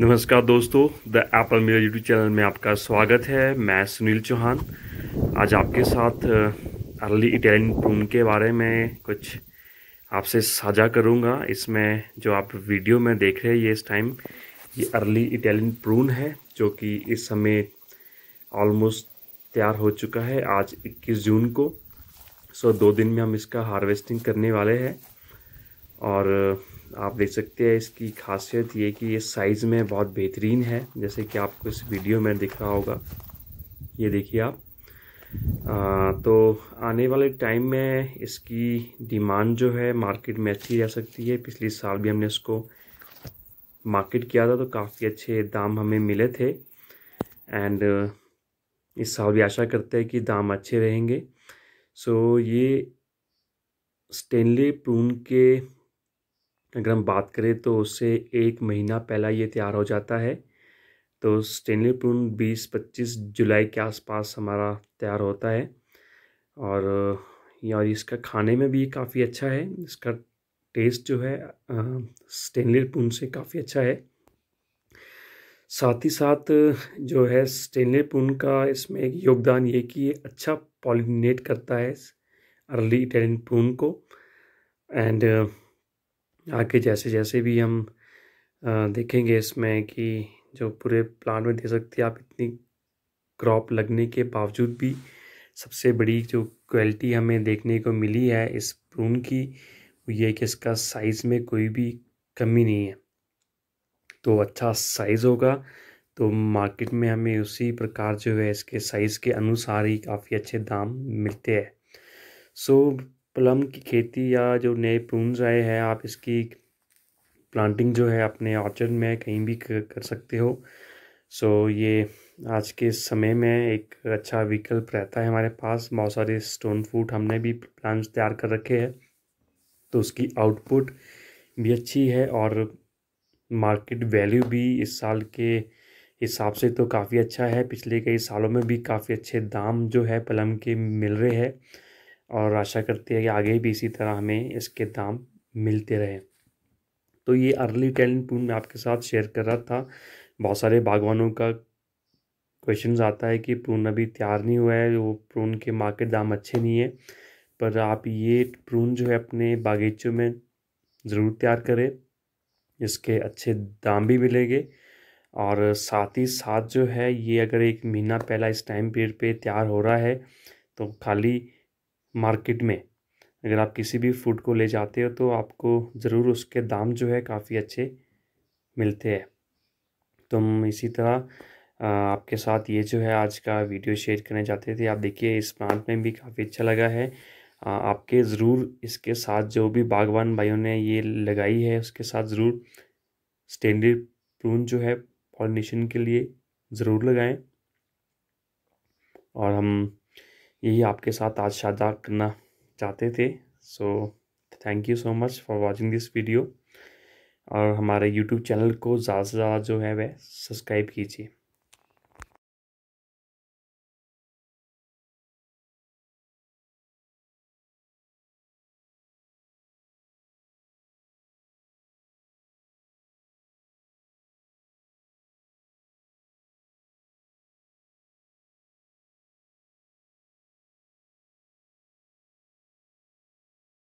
नमस्कार दोस्तों the apple मेरे यूट्यूब चैनल में आपका स्वागत है मैं सुनील चौहान आज आपके साथ अर्ली इटालियन प्रून के बारे में कुछ आपसे साझा करूंगा इसमें जो आप वीडियो में देख रहे हैं ये इस टाइम ये अर्ली इटालियन प्रून है जो कि इस समय ऑलमोस्ट तैयार हो चुका है आज 21 जून को सो दो दिन में हम इसका हार्वेस्टिंग करने वाले हैं और आप देख सकते हैं इसकी खासियत ये कि ये साइज़ में बहुत बेहतरीन है जैसे कि आपको इस वीडियो में दिख रहा होगा ये देखिए आप आ, तो आने वाले टाइम में इसकी डिमांड जो है मार्केट में अच्छी जा सकती है पिछले साल भी हमने इसको मार्केट किया था तो काफ़ी अच्छे दाम हमें मिले थे एंड इस साल भी आशा करते हैं कि दाम अच्छे रहेंगे सो so, ये स्टेनली प्रून के अगर हम बात करें तो उससे एक महीना पहला ये तैयार हो जाता है तो स्टेनली प्रून बीस पच्चीस जुलाई के आसपास हमारा तैयार होता है और और इसका खाने में भी काफ़ी अच्छा है इसका टेस्ट जो है स्टेनली प्रून से काफ़ी अच्छा है साथ ही साथ जो है स्टेनली प्रून का इसमें एक योगदान ये कि अच्छा पॉलिनेट करता है अर्ली इटालियन प्रून को एंड uh, आगे जैसे जैसे भी हम देखेंगे इसमें कि जो पूरे प्लांट में दे सकते आप इतनी क्रॉप लगने के बावजूद भी सबसे बड़ी जो क्वालिटी हमें देखने को मिली है इस प्रून की वो ये कि इसका साइज़ में कोई भी कमी नहीं है तो अच्छा साइज़ होगा तो मार्केट में हमें उसी प्रकार जो है इसके साइज़ के अनुसार ही काफ़ी अच्छे दाम मिलते हैं सो so, प्लम की खेती या जो नए प्रून्स आए हैं आप इसकी प्लांटिंग जो है अपने ऑर्चर्ड में कहीं भी कर सकते हो सो so, ये आज के समय में एक अच्छा विकल्प रहता है हमारे पास बहुत सारे स्टोन फ्रूट हमने भी प्लांट्स तैयार कर रखे हैं तो उसकी आउटपुट भी अच्छी है और मार्केट वैल्यू भी इस साल के हिसाब से तो काफ़ी अच्छा है पिछले कई सालों में भी काफ़ी अच्छे दाम जो है प्लम के मिल रहे हैं और आशा करती है कि आगे भी इसी तरह हमें इसके दाम मिलते रहें तो ये अर्ली टैलेंट पूल मैं आपके साथ शेयर कर रहा था बहुत सारे बागवानों का क्वेश्चन आता है कि प्रून अभी तैयार नहीं हुआ है वो प्रून के मार्केट दाम अच्छे नहीं है पर आप ये प्रून जो है अपने बागीचों में ज़रूर तैयार करें इसके अच्छे दाम भी मिलेंगे और साथ ही साथ जो है ये अगर एक महीना पहला इस टाइम पीरियड पे तैयार हो रहा है तो खाली मार्केट में अगर आप किसी भी फूड को ले जाते हो तो आपको ज़रूर उसके दाम जो है काफ़ी अच्छे मिलते हैं तो हम इसी तरह आपके साथ ये जो है आज का वीडियो शेयर करने जाते थे आप देखिए इस प्लांट में भी काफ़ी अच्छा लगा है आपके ज़रूर इसके साथ जो भी बागवान भाइयों ने ये लगाई है उसके साथ ज़रूर स्टैंडर्ड प्रून जो है पॉलिनेशन के लिए ज़रूर लगाएं और हम यही आपके साथ आज साझा करना चाहते थे so thank you so much for watching this video और हमारे यूट्यूब चैनल को ज़्यादा से ज़्यादा जो है वह सब्सक्राइब कीजिए